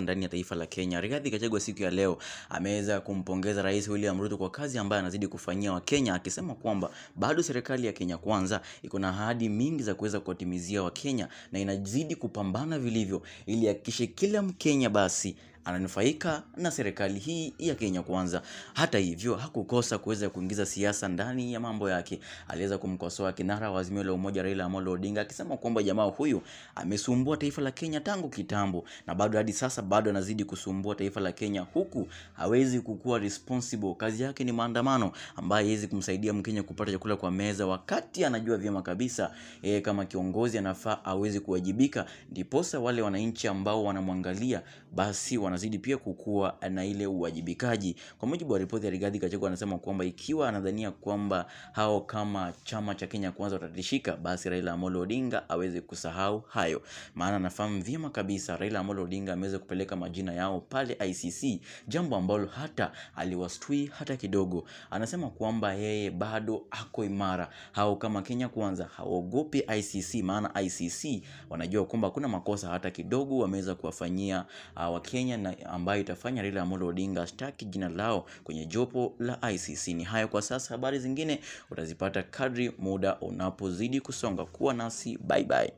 ndani ya taifa la Kenya. Rigathi Gachagua siku ya leo ameweza kumpongeza Rais William Ruto kwa kazi ambayo anazidi kufanyia Wakenya, akisema kwamba bado serikali ya Kenya Kwanza iko na ahadi mingi za kuweza kuwatimizia Wakenya na inazidi kupambana vilivyo ili hakikishe kila Mkenya basi ananufaika na serikali hii ya Kenya Kwanza. Hata hivyo, hakukosa kuweza kuingiza siasa ndani ya mambo yake. Aliweza kumkosoa kinara wa Azimio la Umoja Raila Amolo Odinga akisema kwamba jamaa huyu amesumbua taifa la Kenya tangu kitambo na bado hadi sasa bado anazidi kusumbua taifa la Kenya huku hawezi kukuwa responsible. Kazi yake ni maandamano ambayo haiwezi kumsaidia Mkenya kupata chakula kwa meza, wakati anajua vyema kabisa e, kama kiongozi anafaa aweze kuwajibika, ndiposa wale wananchi ambao wanamwangalia basi wana anazidi pia kukua na ile uwajibikaji. Kwa mujibu wa ripoti ya Rigathi Gachagua, anasema kwamba ikiwa anadhania kwamba hao kama chama cha Kenya Kwanza watatishika, basi Raila Amolo Odinga aweze kusahau hayo, maana anafahamu vyema kabisa Raila Amolo Odinga ameweza kupeleka majina yao pale ICC, jambo ambalo hata aliwastui hata kidogo. Anasema kwamba yeye bado ako imara, hao kama Kenya Kwanza hawaogopi ICC, maana ICC wanajua kwamba kuna makosa hata kidogo wameweza kuwafanyia uh, Wakenya na ambayo itafanya Raila Amolo Odinga astaki jina lao kwenye jopo la ICC. Ni hayo kwa sasa, habari zingine utazipata kadri muda unapozidi kusonga. Kuwa nasi, bye bye.